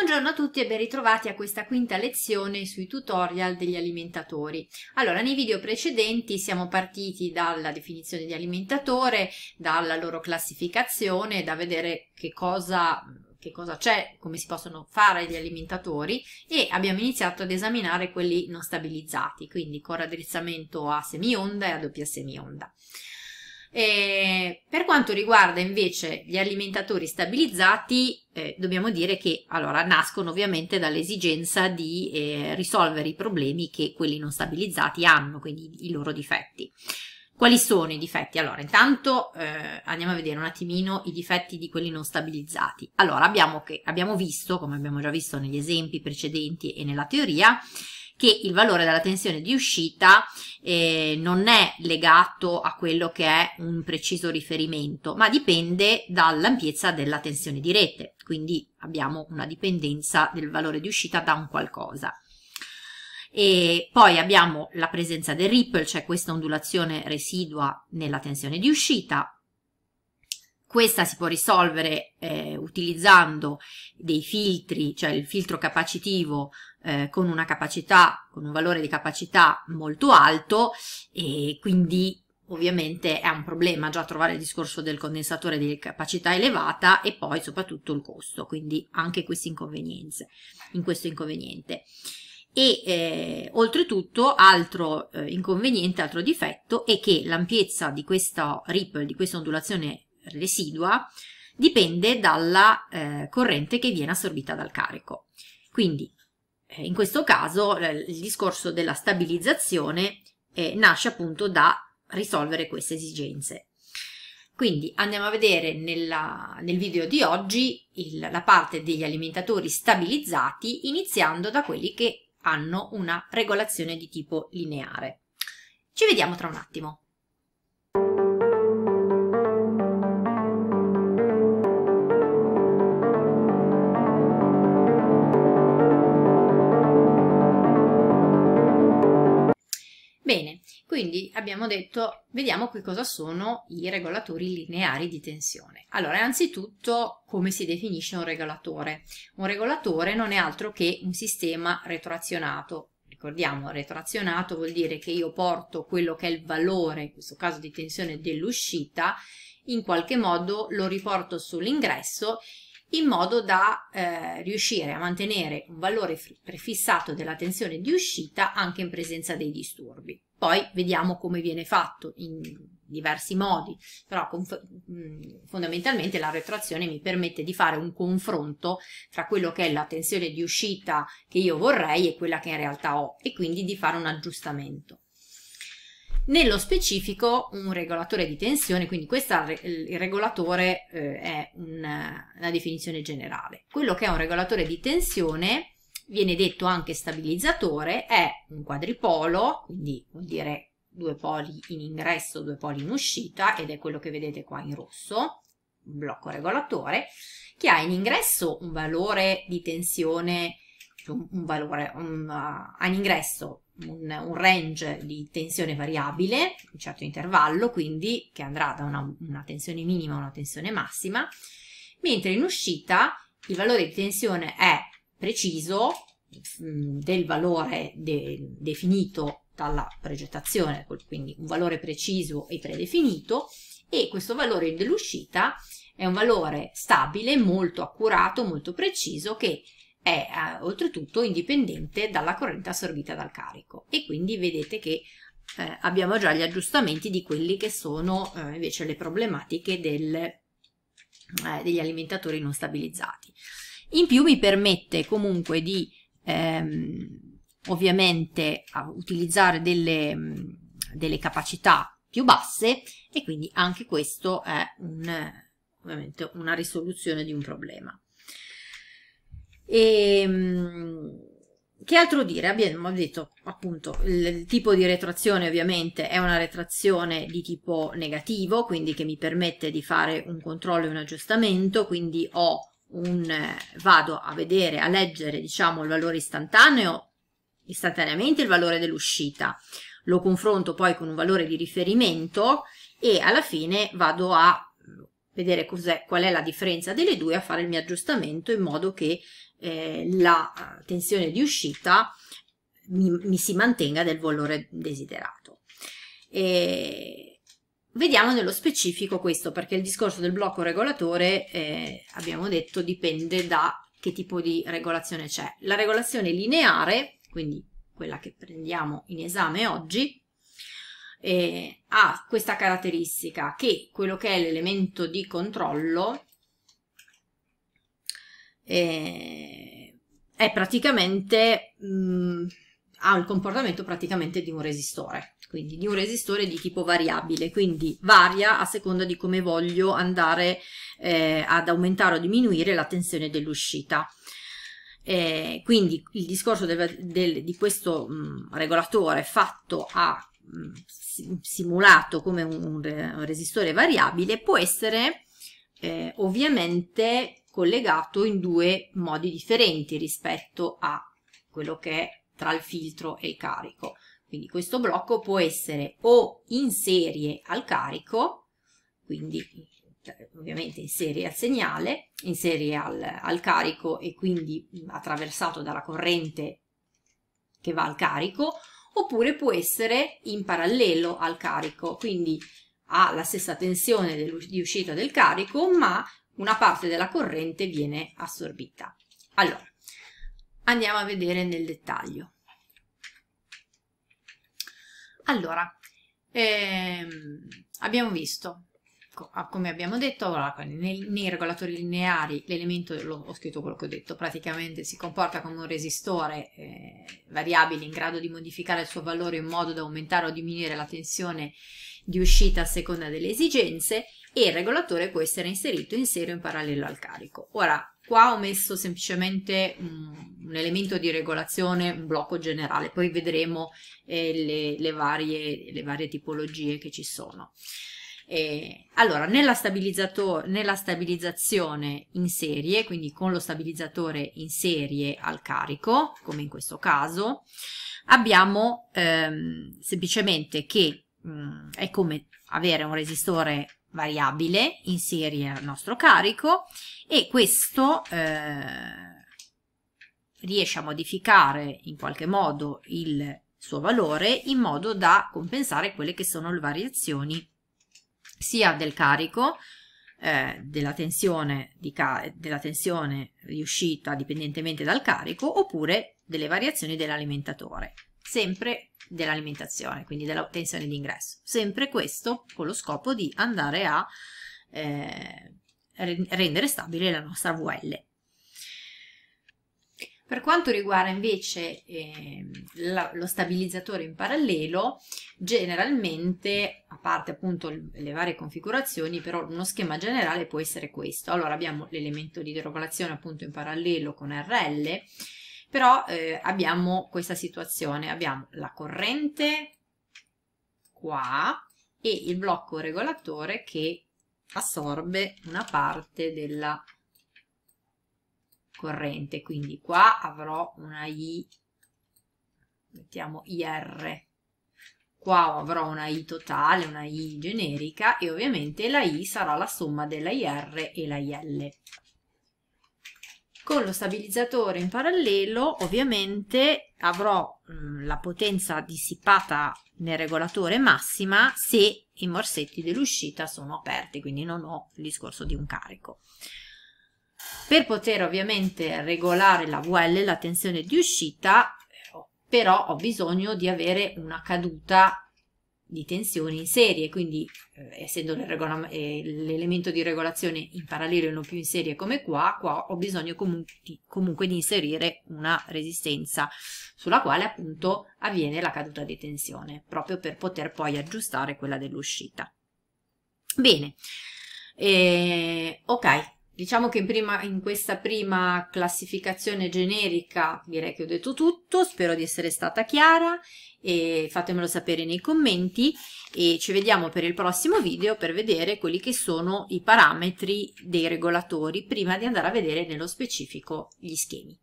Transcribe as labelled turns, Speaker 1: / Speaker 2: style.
Speaker 1: Buongiorno a tutti e ben ritrovati a questa quinta lezione sui tutorial degli alimentatori. Allora, nei video precedenti siamo partiti dalla definizione di alimentatore, dalla loro classificazione, da vedere che cosa che cosa c'è, come si possono fare gli alimentatori e abbiamo iniziato ad esaminare quelli non stabilizzati, quindi con raddrizzamento a semionda e a doppia semionda. E per quanto riguarda invece gli alimentatori stabilizzati, eh, dobbiamo dire che allora, nascono ovviamente dall'esigenza di eh, risolvere i problemi che quelli non stabilizzati hanno, quindi i loro difetti. Quali sono i difetti? Allora, intanto eh, andiamo a vedere un attimino i difetti di quelli non stabilizzati. Allora, abbiamo, che, abbiamo visto, come abbiamo già visto negli esempi precedenti e nella teoria, che il valore della tensione di uscita eh, non è legato a quello che è un preciso riferimento, ma dipende dall'ampiezza della tensione di rete, quindi abbiamo una dipendenza del valore di uscita da un qualcosa. E poi abbiamo la presenza del ripple, cioè questa ondulazione residua nella tensione di uscita. Questa si può risolvere eh, utilizzando dei filtri, cioè il filtro capacitivo eh, con una capacità, con un valore di capacità molto alto e quindi ovviamente è un problema già trovare il discorso del condensatore di capacità elevata e poi soprattutto il costo, quindi anche queste inconvenienze, in questo inconveniente. E eh, oltretutto altro eh, inconveniente, altro difetto è che l'ampiezza di questa ripple, di questa ondulazione residua, dipende dalla eh, corrente che viene assorbita dal carico. Quindi eh, in questo caso il discorso della stabilizzazione eh, nasce appunto da risolvere queste esigenze. Quindi andiamo a vedere nella, nel video di oggi il, la parte degli alimentatori stabilizzati iniziando da quelli che hanno una regolazione di tipo lineare. Ci vediamo tra un attimo. abbiamo detto vediamo che cosa sono i regolatori lineari di tensione. Allora, innanzitutto come si definisce un regolatore? Un regolatore non è altro che un sistema retroazionato. Ricordiamo, retroazionato vuol dire che io porto quello che è il valore, in questo caso di tensione dell'uscita, in qualche modo lo riporto sull'ingresso in modo da eh, riuscire a mantenere un valore prefissato della tensione di uscita anche in presenza dei disturbi. Poi vediamo come viene fatto in diversi modi, però mm, fondamentalmente la retroazione mi permette di fare un confronto tra quello che è la tensione di uscita che io vorrei e quella che in realtà ho e quindi di fare un aggiustamento. Nello specifico un regolatore di tensione, quindi questa, il regolatore eh, è una, una definizione generale. Quello che è un regolatore di tensione viene detto anche stabilizzatore, è un quadripolo, quindi vuol dire due poli in ingresso, due poli in uscita, ed è quello che vedete qua in rosso, un blocco regolatore, che ha in ingresso un valore di tensione, cioè un valore, un, uh, ha in ingresso un, un, range di tensione variabile, un certo intervallo, quindi che andrà da una, una tensione minima a una tensione massima, mentre in uscita il valore di tensione è preciso mm, del valore de definito dalla progettazione, quindi un valore preciso e predefinito, e questo valore dell'uscita è un valore stabile, molto accurato, molto preciso, che è eh, oltretutto indipendente dalla corrente assorbita dal carico. E quindi vedete che eh, abbiamo già gli aggiustamenti di quelli che sono eh, invece le problematiche del, eh, degli alimentatori non stabilizzati. In più mi permette comunque di ehm, ovviamente utilizzare delle, mm, delle capacità più basse e quindi anche questo è un, ovviamente una risoluzione di un problema. E, ehm, che altro dire? Abbiamo detto appunto il tipo di retrazione ovviamente è una retrazione di tipo negativo, quindi che mi permette di fare un controllo e un aggiustamento, quindi ho un, eh, vado a vedere, a leggere diciamo il valore istantaneo, istantaneamente il valore dell'uscita, lo confronto poi con un valore di riferimento e alla fine vado a eh, vedere è, qual è la differenza delle due, a fare il mio aggiustamento in modo che eh, la eh, tensione di uscita mi, mi si mantenga del valore desiderato. E Vediamo nello specifico questo, perché il discorso del blocco regolatore, eh, abbiamo detto, dipende da che tipo di regolazione c'è. La regolazione lineare, quindi quella che prendiamo in esame oggi, eh, ha questa caratteristica che quello che è l'elemento di controllo eh, è praticamente... Mh, mm, ha il comportamento praticamente di un resistore, quindi di un resistore di tipo variabile, quindi varia a seconda di come voglio andare eh, ad aumentare o diminuire la tensione dell'uscita. Eh, quindi il discorso del, del, di questo mh, mm, regolatore fatto a mh, mm, simulato come un, un, resistore variabile può essere eh, ovviamente collegato in due modi differenti rispetto a quello che è tra il filtro e il carico. Quindi questo blocco può essere o in serie al carico, quindi cioè, ovviamente in serie al segnale, in serie al, al carico e quindi attraversato dalla corrente che va al carico, oppure può essere in parallelo al carico, quindi ha la stessa tensione di uscita del carico, ma una parte della corrente viene assorbita. Allora, andiamo a vedere nel dettaglio. Allora, ehm, abbiamo visto, ah, come abbiamo detto, nei, regolatori lineari l'elemento, ho scritto quello che ho detto, praticamente si comporta come un resistore eh, variabile in grado di modificare il suo valore in modo da aumentare o diminuire la tensione di uscita a seconda delle esigenze e il regolatore può essere inserito in serie o in parallelo al carico. Ora, Qua ho messo semplicemente un, un elemento di regolazione, un blocco generale, poi vedremo eh, le, le, varie, le, varie, tipologie che ci sono. Eh, allora, nella, nella stabilizzazione in serie, quindi con lo stabilizzatore in serie al carico, come in questo caso, abbiamo ehm, semplicemente che mh, mm, è come avere un resistore variabile inserire il nostro carico e questo eh, riesce a modificare in qualche modo il suo valore in modo da compensare quelle che sono le variazioni sia del carico eh, della, tensione di ca della tensione riuscita dipendentemente dal carico oppure delle variazioni dell'alimentatore sempre dell'alimentazione, quindi dell'ottenzione di ingresso. Sempre questo con lo scopo di andare a eh, rendere stabile la nostra VL. Per quanto riguarda invece eh, la, lo stabilizzatore in parallelo, generalmente, a parte appunto le varie configurazioni, però uno schema generale può essere questo. Allora abbiamo l'elemento di regolazione appunto in parallelo con RL, però eh, abbiamo questa situazione, abbiamo la corrente qua e il blocco regolatore che assorbe una parte della corrente, quindi qua avrò una I, mettiamo IR, qua avrò una I totale, una I generica e ovviamente la I sarà la somma della IR e la IL. Con lo stabilizzatore in parallelo ovviamente avrò mh, mm, la potenza dissipata nel regolatore massima se i morsetti dell'uscita sono aperti, quindi non ho il discorso di un carico. Per poter ovviamente regolare la VL, la tensione di uscita, eh, però ho bisogno di avere una caduta di tensioni in serie, quindi eh, essendo eh, l'elemento di regolazione in parallelo e non più in serie come qua, qua ho bisogno comun di, comunque di inserire una resistenza sulla quale appunto avviene la caduta di tensione, proprio per poter poi aggiustare quella dell'uscita. Bene, eh, ok, Diciamo che in, prima, in questa prima classificazione generica direi che ho detto tutto, spero di essere stata chiara e fatemelo sapere nei commenti e ci vediamo per il prossimo video per vedere quelli che sono i parametri dei regolatori prima di andare a vedere nello specifico gli schemi.